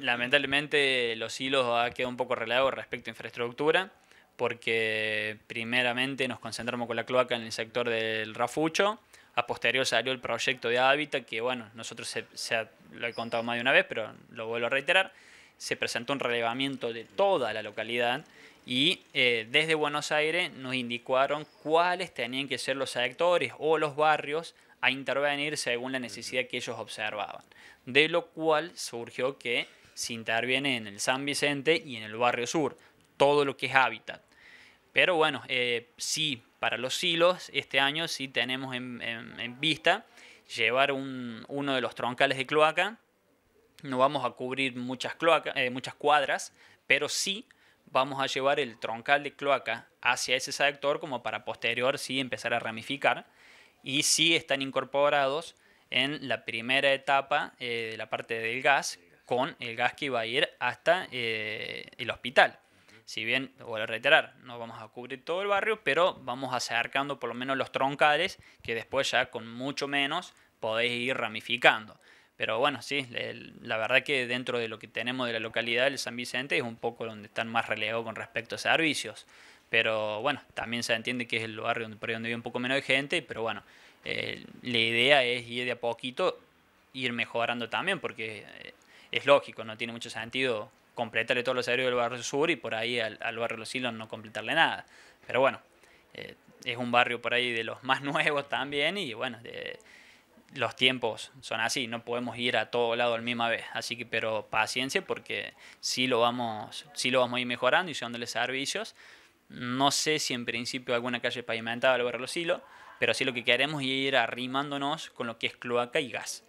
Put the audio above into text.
lamentablemente los hilos ha quedado un poco relajado respecto a infraestructura, porque primeramente nos concentramos con la cloaca en el sector del Rafucho, a posterior salió el proyecto de hábitat, que bueno, nosotros se, lo he contado más de una vez, pero lo vuelvo a reiterar, se presentó un relevamiento de toda la localidad y eh, desde Buenos Aires nos indicaron cuáles tenían que ser los sectores o los barrios a intervenir según la necesidad que ellos observaban. De lo cual surgió que se interviene en el San Vicente y en el barrio sur, todo lo que es hábitat. Pero bueno, eh, sí, para los silos, este año sí tenemos en, vista llevar uno de los troncales de cloaca. No vamos a cubrir muchas, cloacas eh, muchas cuadras, pero sí vamos a llevar el troncal de cloaca hacia ese sector como para posterior sí empezar a ramificar. Y sí están incorporados en la primera etapa eh, de la parte del gas, con el gas que va a ir hasta eh, el hospital. Si bien, vuelvo a reiterar, no vamos a cubrir todo el barrio, pero vamos acercando por lo menos los troncales, que después ya con mucho menos podéis ir ramificando. Pero bueno, sí, la verdad que dentro de lo que tenemos de la localidad del San Vicente es un poco donde están más relegados con respecto a servicios. Pero bueno, también se entiende que es el barrio donde, por donde vive un poco menos de gente, pero bueno, eh, la idea es ir de a poquito ir mejorando también, porque eh, es lógico, no tiene mucho sentido completarle todos los aéreos del barrio sur y por ahí al, barrio Los Silos no completarle nada. Pero bueno, eh, es un barrio por ahí de los más nuevos también y bueno, de, los tiempos son así, no podemos ir a todo lado al la misma vez. Así que, pero paciencia porque sí lo vamos, lo vamos a ir mejorando y dándole servicios. No sé si en principio alguna calle pavimentada al barrio Los Silos, pero sí lo que queremos es ir arrimándonos con lo que es cloaca y gas.